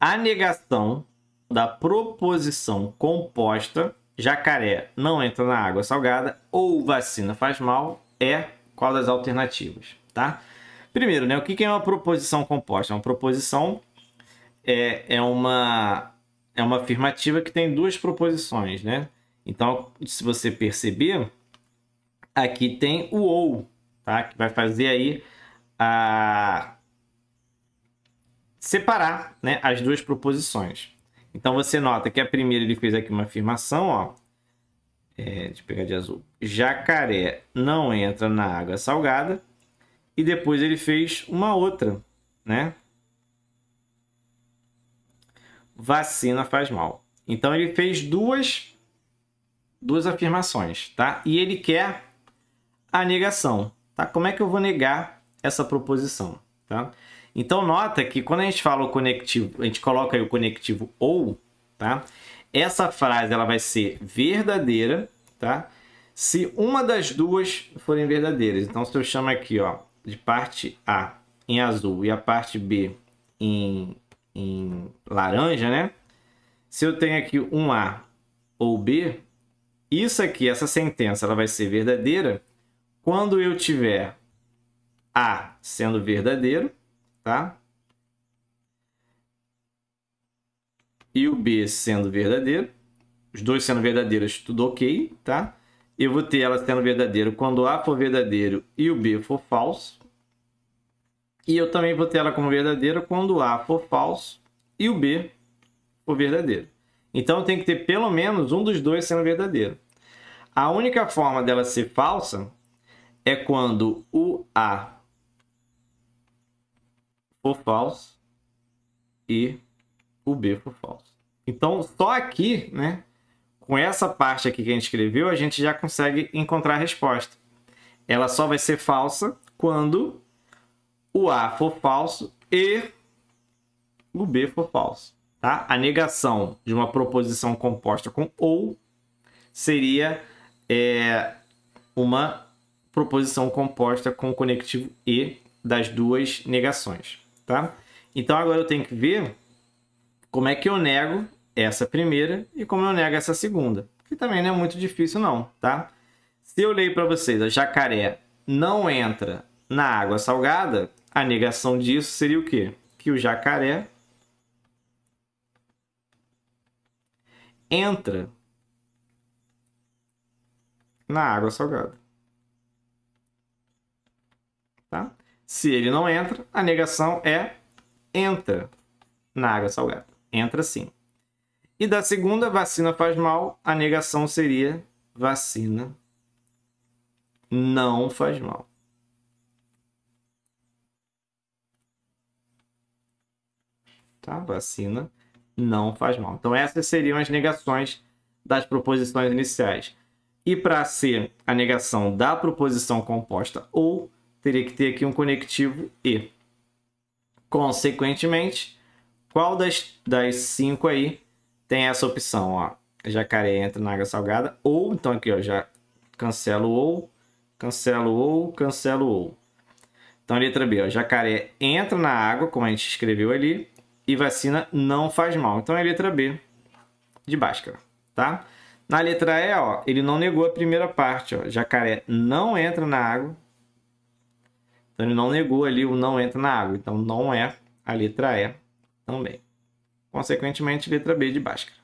a negação da proposição composta jacaré não entra na água salgada ou vacina faz mal é qual das alternativas, tá? Primeiro, né, o que é uma proposição composta? Uma proposição é, é, uma, é uma afirmativa que tem duas proposições, né? Então, se você perceber, aqui tem o ou, tá? Que vai fazer aí a separar né, as duas proposições. Então você nota que a primeira ele fez aqui uma afirmação, ó. É, deixa eu pegar de azul. Jacaré não entra na água salgada. E depois ele fez uma outra, né? Vacina faz mal. Então ele fez duas duas afirmações, tá? E ele quer a negação, tá? Como é que eu vou negar essa proposição, tá? Então nota que quando a gente fala o conectivo, a gente coloca aí o conectivo ou, tá? Essa frase ela vai ser verdadeira, tá? Se uma das duas forem verdadeiras. Então se eu chamo aqui, ó, de parte A em azul e a parte B em, em laranja, né? Se eu tenho aqui um A ou B, isso aqui, essa sentença, ela vai ser verdadeira quando eu tiver A sendo verdadeiro tá? E o B sendo verdadeiro, os dois sendo verdadeiros, tudo ok, tá? Eu vou ter ela sendo verdadeiro quando A for verdadeiro e o B for falso. E eu também vou ter ela como verdadeira quando A for falso e o B for verdadeiro. Então tem que ter pelo menos um dos dois sendo verdadeiro. A única forma dela ser falsa é quando o A for falso e o B for falso. Então, só aqui, né, com essa parte aqui que a gente escreveu, a gente já consegue encontrar a resposta. Ela só vai ser falsa quando o A for falso e o B for falso. Tá? A negação de uma proposição composta com ou seria é, uma proposição composta com o conectivo E das duas negações tá? Então agora eu tenho que ver como é que eu nego essa primeira e como eu nego essa segunda, que também não é muito difícil não, tá? Se eu leio para vocês, a jacaré não entra na água salgada, a negação disso seria o quê? Que o jacaré entra na água salgada. Tá? Se ele não entra, a negação é entra na água salgada. Entra sim. E da segunda, vacina faz mal, a negação seria vacina não faz mal. Tá? Vacina não faz mal. Então, essas seriam as negações das proposições iniciais. E para ser a negação da proposição composta ou teria que ter aqui um conectivo E. Consequentemente, qual das, das cinco aí tem essa opção? Ó? Jacaré entra na água salgada, ou então aqui ó, já cancelo ou, cancelo ou, cancelo ou. Então, letra B, ó, jacaré entra na água, como a gente escreveu ali, e vacina não faz mal. Então, é letra B de Bhaskara, tá? Na letra E, ó, ele não negou a primeira parte, ó, jacaré não entra na água, então ele não negou ali o não entra na água. Então não é a letra E também. Consequentemente, letra B de Bhaskara.